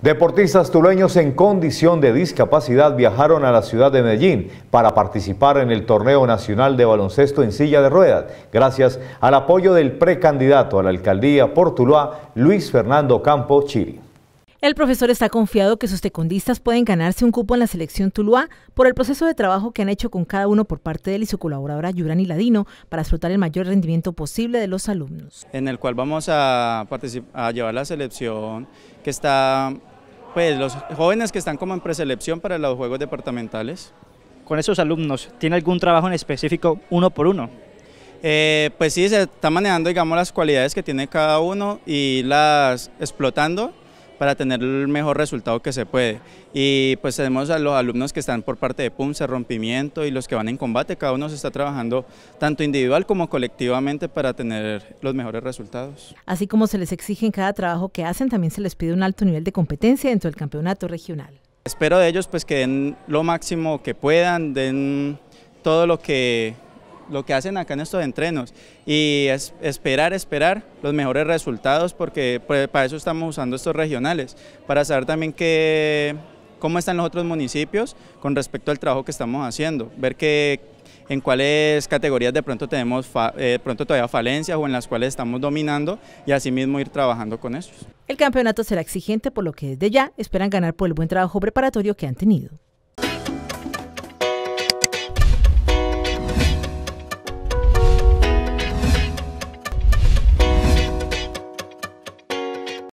Deportistas tuleños en condición de discapacidad viajaron a la ciudad de Medellín para participar en el Torneo Nacional de Baloncesto en Silla de Ruedas, gracias al apoyo del precandidato a la alcaldía por Tuluá, Luis Fernando Campo Chiri. El profesor está confiado que sus tecundistas pueden ganarse un cupo en la selección Tuluá por el proceso de trabajo que han hecho con cada uno por parte de él y su colaboradora Yurani Ladino para explotar el mayor rendimiento posible de los alumnos. En el cual vamos a, a llevar la selección que está, pues los jóvenes que están como en preselección para los juegos departamentales. Con esos alumnos, ¿tiene algún trabajo en específico uno por uno? Eh, pues sí, se está manejando digamos las cualidades que tiene cada uno y las explotando para tener el mejor resultado que se puede. Y pues tenemos a los alumnos que están por parte de PUMSA, rompimiento y los que van en combate, cada uno se está trabajando tanto individual como colectivamente para tener los mejores resultados. Así como se les exige en cada trabajo que hacen, también se les pide un alto nivel de competencia dentro del campeonato regional. Espero de ellos pues que den lo máximo que puedan, den todo lo que lo que hacen acá en estos entrenos y esperar, esperar los mejores resultados porque pues, para eso estamos usando estos regionales, para saber también cómo están los otros municipios con respecto al trabajo que estamos haciendo, ver en cuáles categorías de pronto tenemos eh, pronto todavía falencias o en las cuales estamos dominando y asimismo ir trabajando con esos. El campeonato será exigente por lo que desde ya esperan ganar por el buen trabajo preparatorio que han tenido.